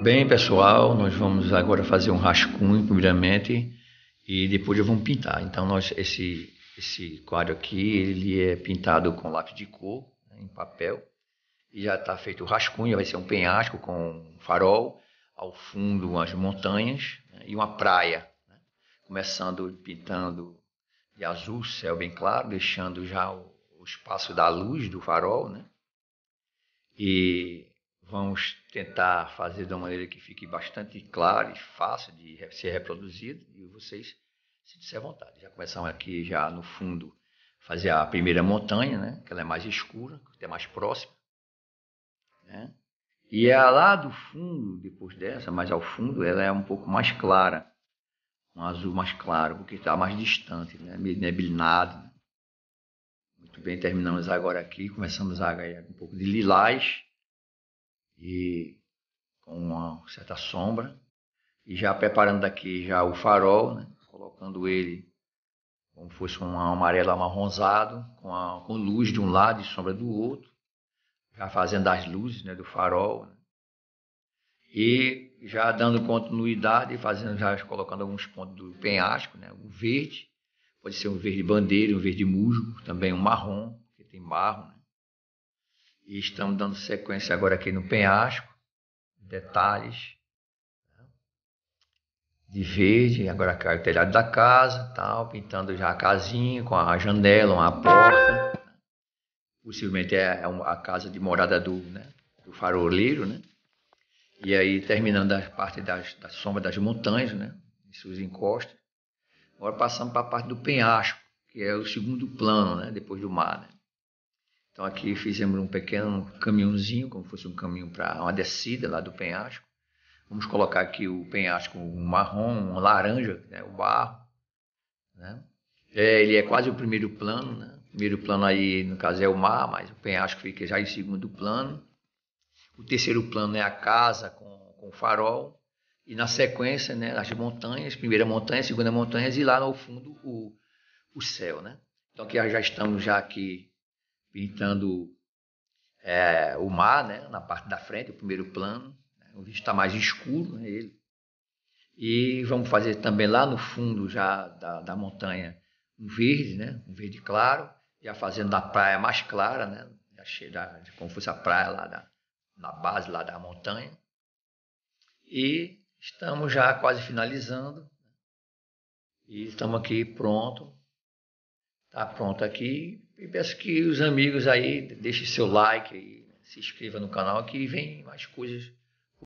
Bem, pessoal, nós vamos agora fazer um rascunho, primeiramente, e depois eu pintar. Então, nós, esse, esse quadro aqui, ele é pintado com lápis de cor, né, em papel, e já está feito o rascunho, vai ser um penhasco com um farol, ao fundo as montanhas né, e uma praia, né, começando pintando de azul, céu bem claro, deixando já o, o espaço da luz do farol, né? E Vamos tentar fazer de uma maneira que fique bastante clara e fácil de ser reproduzido e vocês se disser à vontade. Já começamos aqui, já no fundo, fazer a primeira montanha, né? que ela é mais escura, que é mais próxima. Né? E é lá do fundo, depois dessa, mais ao fundo, ela é um pouco mais clara. Um azul mais claro, porque está mais distante, né? meio neblinado. Né? Muito bem, terminamos agora aqui. Começamos a ganhar um pouco de lilás e com uma certa sombra, e já preparando aqui já o farol, né, colocando ele como fosse um amarelo amarronzado, com, a, com luz de um lado e sombra do outro, já fazendo as luzes né, do farol. Né, e já dando continuidade, fazendo, já colocando alguns pontos do penhasco, né, o verde, pode ser um verde bandeira, um verde musgo, também um marrom, porque tem barro. Né, e estamos dando sequência agora aqui no penhasco. Detalhes né, de verde, agora cai o telhado da casa, tal, pintando já a casinha com a janela, uma porta. Né. Possivelmente é, é a casa de morada do, né, do faroleiro, né? E aí terminando a parte das, da sombra das montanhas, né? Em suas encostas. Agora passamos para a parte do penhasco, que é o segundo plano, né? Depois do mar, né? Então aqui fizemos um pequeno caminhãozinho, como fosse um caminho para uma descida lá do penhasco. Vamos colocar aqui o penhasco marrom, um laranja, né, o barro. Né? É, ele é quase o primeiro plano, né? O primeiro plano aí, no caso, é o mar, mas o penhasco fica já em segundo plano. O terceiro plano é a casa com, com o farol. E na sequência, né, as montanhas, primeira montanha, segunda montanha, e lá no fundo o, o céu, né? Então aqui já estamos já aqui pintando é, o mar né, na parte da frente, o primeiro plano. Né, o vídeo está mais escuro, né, ele. E vamos fazer também lá no fundo já da, da montanha um verde, né, um verde claro, já fazendo da praia mais clara, né, já cheia, como fosse a praia lá da, na base lá da montanha. E estamos já quase finalizando. Né, e estamos aqui pronto. Está pronto aqui e peço que os amigos aí deixem seu like, e se inscreva no canal que vem mais coisas